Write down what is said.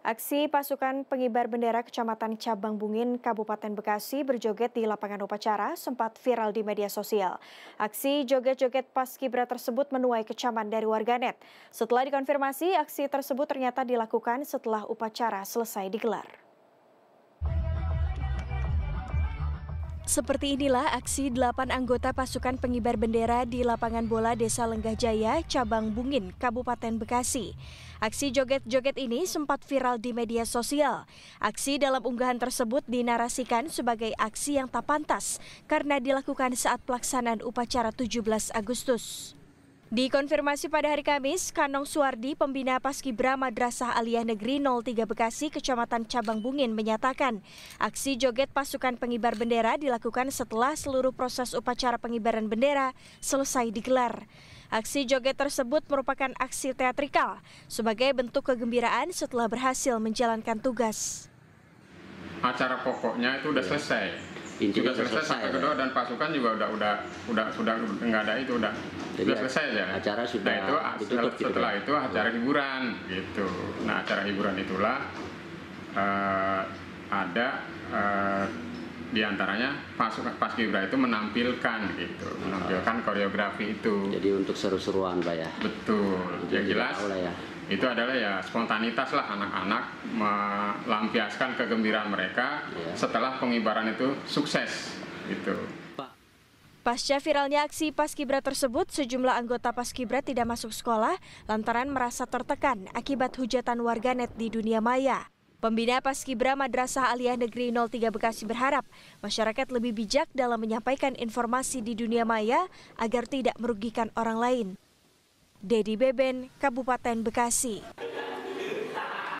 Aksi pasukan pengibar bendera Kecamatan Cabang Bungin, Kabupaten Bekasi berjoget di lapangan upacara sempat viral di media sosial. Aksi joget-joget pas kibra tersebut menuai kecaman dari warganet. Setelah dikonfirmasi, aksi tersebut ternyata dilakukan setelah upacara selesai digelar. Seperti inilah aksi delapan anggota pasukan pengibar bendera di lapangan bola Desa Lenggah Jaya, Cabang Bungin, Kabupaten Bekasi. Aksi joget-joget ini sempat viral di media sosial. Aksi dalam unggahan tersebut dinarasikan sebagai aksi yang tak pantas karena dilakukan saat pelaksanaan upacara 17 Agustus. Dikonfirmasi pada hari Kamis, Kanong Suwardi, pembina Paskibra Madrasah Aliyah Negeri 03 Bekasi, Kecamatan Cabang Bungin, menyatakan aksi joget pasukan pengibar bendera dilakukan setelah seluruh proses upacara pengibaran bendera selesai digelar. Aksi joget tersebut merupakan aksi teatrikal sebagai bentuk kegembiraan setelah berhasil menjalankan tugas. Acara pokoknya itu sudah iya. selesai intinya sudah selesai, selesai kedua ya. dan pasukan juga udah udah udah sudah nggak ada itu udah Jadi sudah selesai ya acara sudah nah, itu ditutup, gitu ya? setelah gitu, itu acara ya. hiburan gitu nah acara hiburan itulah uh, ada uh, di antaranya pas pas kibra itu menampilkan gitu nah. menampilkan koreografi itu jadi untuk seru-seruan pak ya betul yang jelas ya. itu adalah ya spontanitas lah anak-anak melampiaskan kegembiraan mereka ya. setelah pengibaran itu sukses Itu. Pasca viralnya aksi Paskibra tersebut, sejumlah anggota Paskibra tidak masuk sekolah lantaran merasa tertekan akibat hujatan warganet di dunia maya. Pembina Paskibra Madrasah Aliyah Negeri 03 Bekasi berharap masyarakat lebih bijak dalam menyampaikan informasi di dunia maya agar tidak merugikan orang lain. Dedi Beben, Kabupaten Bekasi.